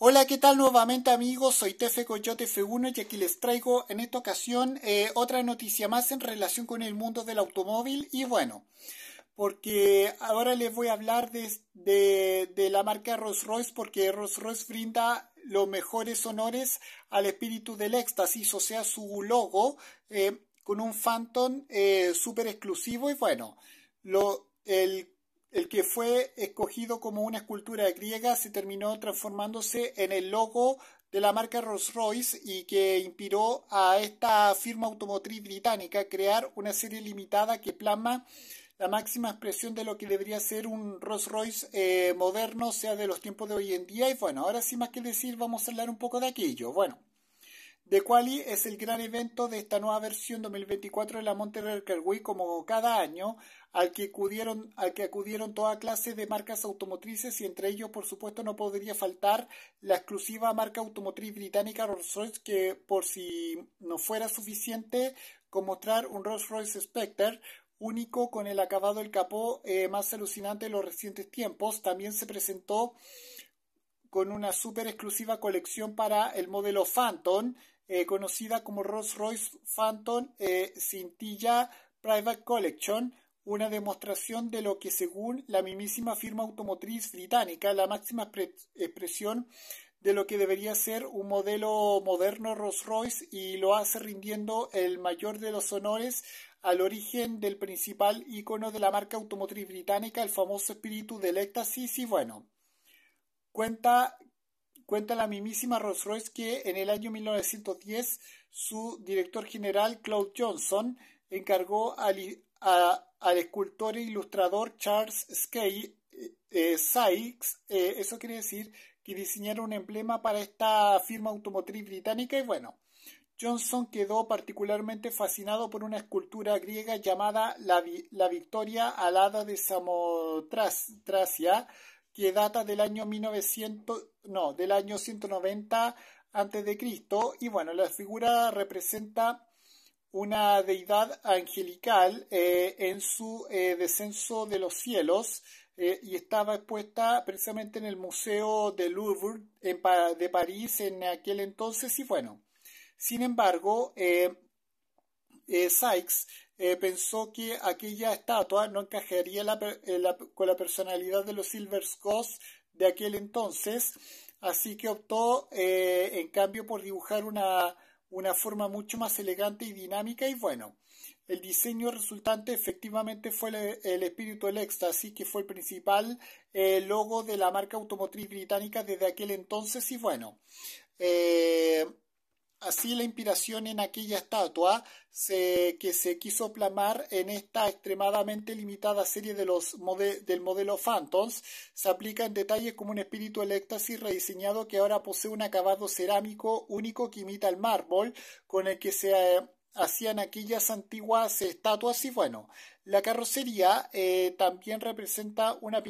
Hola, ¿qué tal nuevamente amigos? Soy Tefe Coyote F1 y aquí les traigo en esta ocasión eh, otra noticia más en relación con el mundo del automóvil y bueno, porque ahora les voy a hablar de, la marca Rolls Royce porque Rolls Royce brinda los mejores honores al espíritu del éxtasis, o sea, su logo eh, con un Phantom eh, súper exclusivo y bueno, lo, el el que fue escogido como una escultura griega se terminó transformándose en el logo de la marca Rolls-Royce y que inspiró a esta firma automotriz británica crear una serie limitada que plasma la máxima expresión de lo que debería ser un Rolls-Royce eh, moderno, sea de los tiempos de hoy en día. Y bueno, ahora sin más que decir, vamos a hablar un poco de aquello. Bueno. De Quali es el gran evento de esta nueva versión 2024 de la Monterrey Car como cada año, al que acudieron, al que acudieron toda clase de marcas automotrices y entre ellos, por supuesto, no podría faltar la exclusiva marca automotriz británica Rolls-Royce, que por si no fuera suficiente con mostrar un Rolls-Royce Spectre, único con el acabado del capó eh, más alucinante de los recientes tiempos, también se presentó con una super exclusiva colección para el modelo Phantom, eh, conocida como Rolls-Royce Phantom eh, Cintilla Private Collection, una demostración de lo que según la mismísima firma automotriz británica, la máxima expresión de lo que debería ser un modelo moderno Rolls-Royce y lo hace rindiendo el mayor de los honores al origen del principal icono de la marca automotriz británica, el famoso espíritu del éxtasis y bueno, Cuenta, la mismísima Rolls-Royce que en el año 1910 su director general Claude Johnson encargó al, escultor e ilustrador Charles eh, eh, Sykes, eh, eso quiere decir que diseñaron un emblema para esta firma automotriz británica y bueno, Johnson quedó particularmente fascinado por una escultura griega llamada La, la Victoria Alada de Samotracia, que data del año 1900, no, del año 190 antes de Cristo y bueno, la figura representa una deidad angelical eh, en su eh, descenso de los cielos eh, y estaba expuesta precisamente en el Museo de Louvre de París en aquel entonces y bueno, sin embargo, Sykes eh, pensó que aquella estatua no encajaría con la personalidad de los Silver Scots de aquel entonces, así que optó eh, en cambio por dibujar una, forma mucho más elegante y dinámica y bueno. El diseño resultante efectivamente fue el, espíritu del éxtasis, que fue el principal eh, logo de la marca automotriz británica desde aquel entonces. Y bueno, Así la inspiración en aquella estatua que se quiso plamar en esta extremadamente limitada serie de del modelo Phantoms se aplica en detalles como un espíritu eléctrico rediseñado que ahora posee un acabado cerámico único que imita el mármol con el que se eh, hacían aquellas antiguas estatuas y bueno, la carrocería eh, también representa una,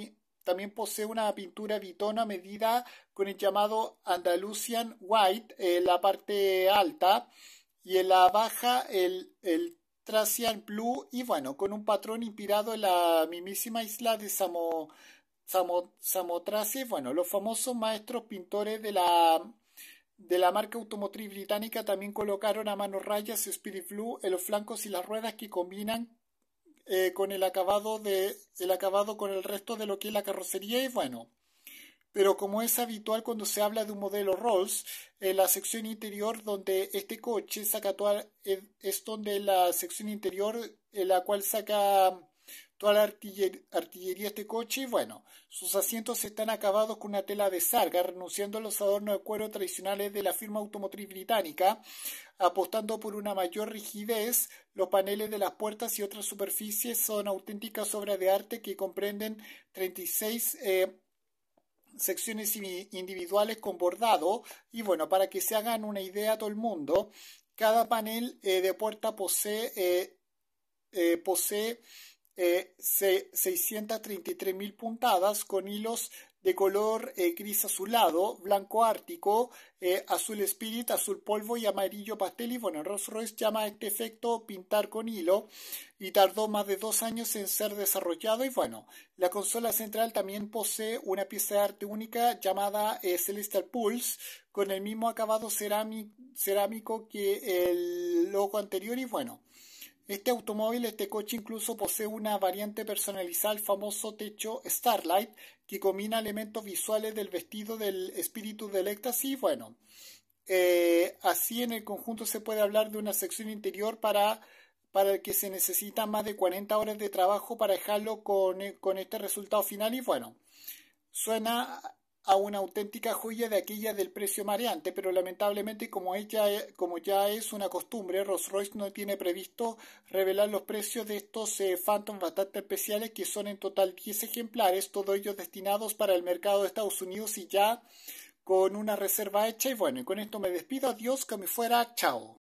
también posee una pintura bitona medida con el llamado Andalusian White en eh, la parte alta y en la baja el, el Blue y bueno, con un patrón inspirado en la mismísima isla de Samo, Samo, Bueno, los famosos maestros pintores de la, de la marca automotriz británica también colocaron a mano rayas Spirit Blue en los flancos y las ruedas que combinan eh, con el acabado, de, el acabado con el resto de lo que es la carrocería y bueno. Pero como es habitual cuando se habla de un modelo Rolls, en la sección interior donde este coche saca toda, es donde la sección interior en la cual saca toda la artillería, de este coche y bueno, sus asientos están acabados con una tela de sarga, renunciando a los adornos de cuero tradicionales de la firma automotriz británica, apostando por una mayor rigidez, los paneles de las puertas y otras superficies son auténticas obras de arte que comprenden 36 eh, secciones individuales con bordado y bueno, para que se hagan una idea a todo el mundo, cada panel eh, de puerta posee, eh, posee eh, 633.000 puntadas con hilos de color eh, gris azulado, blanco ártico, eh, azul espíritu, azul polvo y amarillo pastel. Y bueno, Rolls Royce llama a este efecto pintar con hilo y tardó más de dos años en ser desarrollado. Y bueno, la consola central también posee una pieza de arte única llamada eh, Celestial Pulse con el mismo acabado cerámico, cerámico que el logo anterior. Y bueno. Este automóvil, este coche incluso posee una variante personalizada, el famoso techo Starlight, que combina elementos visuales del vestido del espíritu del éxtasis. Bueno, eh, así en el conjunto se puede hablar de una sección interior para, para el que se necesita más de 40 horas de trabajo para dejarlo con, eh, con este resultado final. Y bueno, suena a una auténtica joya de aquella del precio mareante, pero lamentablemente como, ella, eh, como ya es una costumbre, Rolls-Royce no tiene previsto revelar los precios de estos eh, Phantom bastante especiales que son en total 10 ejemplares, todos ellos destinados para el mercado de Estados Unidos y ya con una reserva hecha. Y bueno, y con esto me despido, adiós, que me fuera, chao.